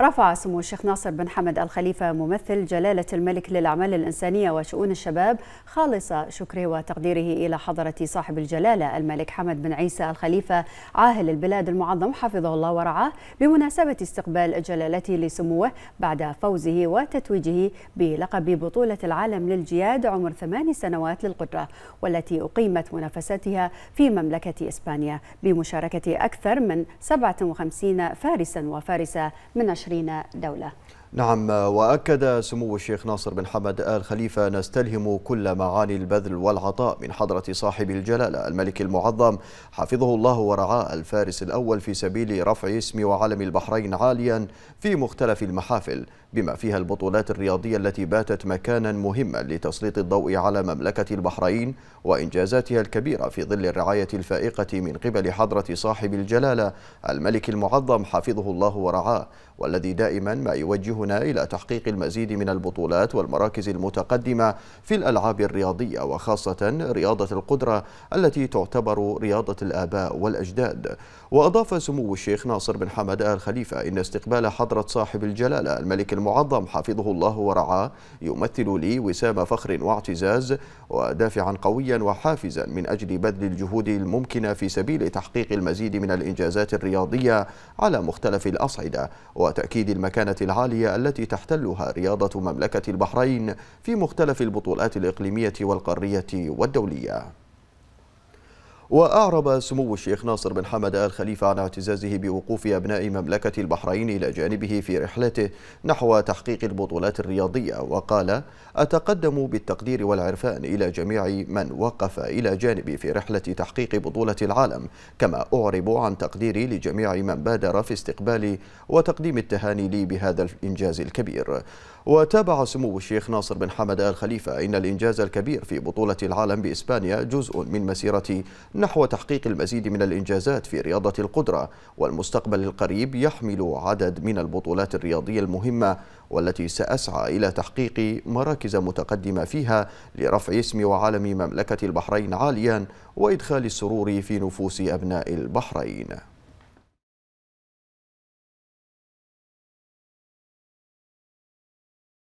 رفع سمو الشيخ ناصر بن حمد الخليفة ممثل جلالة الملك للأعمال الإنسانية وشؤون الشباب خالص شكره وتقديره إلى حضرة صاحب الجلالة الملك حمد بن عيسى الخليفة عاهل البلاد المعظم حفظه الله ورعاه بمناسبة استقبال جلالته لسموه بعد فوزه وتتويجه بلقب بطولة العالم للجياد عمر ثمان سنوات للقدرة والتي أقيمت منافستها في مملكة إسبانيا بمشاركة أكثر من 57 فارسا وفارسة من 20 دولة نعم وأكد سمو الشيخ ناصر بن حمد آل خليفة نستلهم كل معاني البذل والعطاء من حضرة صاحب الجلالة الملك المعظم حفظه الله ورعاه الفارس الأول في سبيل رفع اسم وعلم البحرين عاليا في مختلف المحافل بما فيها البطولات الرياضية التي باتت مكانا مهما لتسليط الضوء على مملكة البحرين وإنجازاتها الكبيرة في ظل الرعاية الفائقة من قبل حضرة صاحب الجلالة الملك المعظم حفظه الله ورعاه والذي دائما ما يوجه هنا إلى تحقيق المزيد من البطولات والمراكز المتقدمة في الألعاب الرياضية وخاصة رياضة القدرة التي تعتبر رياضة الآباء والأجداد وأضاف سمو الشيخ ناصر بن حمد آل خليفة إن استقبال حضرة صاحب الجلالة الملك المعظم حفظه الله ورعاه يمثل لي وسام فخر واعتزاز ودافعا قويا وحافزا من أجل بذل الجهود الممكنة في سبيل تحقيق المزيد من الإنجازات الرياضية على مختلف الأصعدة وتأكيد المكانة العالية التي تحتلها رياضة مملكة البحرين في مختلف البطولات الإقليمية والقارية والدولية وأعرب سمو الشيخ ناصر بن حمد آل خليفة عن اعتزازه بوقوف أبناء مملكة البحرين إلى جانبه في رحلته نحو تحقيق البطولات الرياضية وقال أتقدم بالتقدير والعرفان إلى جميع من وقف إلى جانبي في رحلة تحقيق بطولة العالم كما أعرب عن تقديري لجميع من بادر في استقبالي وتقديم التهاني لي بهذا الإنجاز الكبير وتابع سمو الشيخ ناصر بن حمد آل خليفة إن الإنجاز الكبير في بطولة العالم بإسبانيا جزء من مسيرة نحو تحقيق المزيد من الإنجازات في رياضة القدرة والمستقبل القريب يحمل عدد من البطولات الرياضية المهمة والتي سأسعى إلى تحقيق مراكز متقدمة فيها لرفع اسم وعالم مملكة البحرين عاليا وإدخال السرور في نفوس أبناء البحرين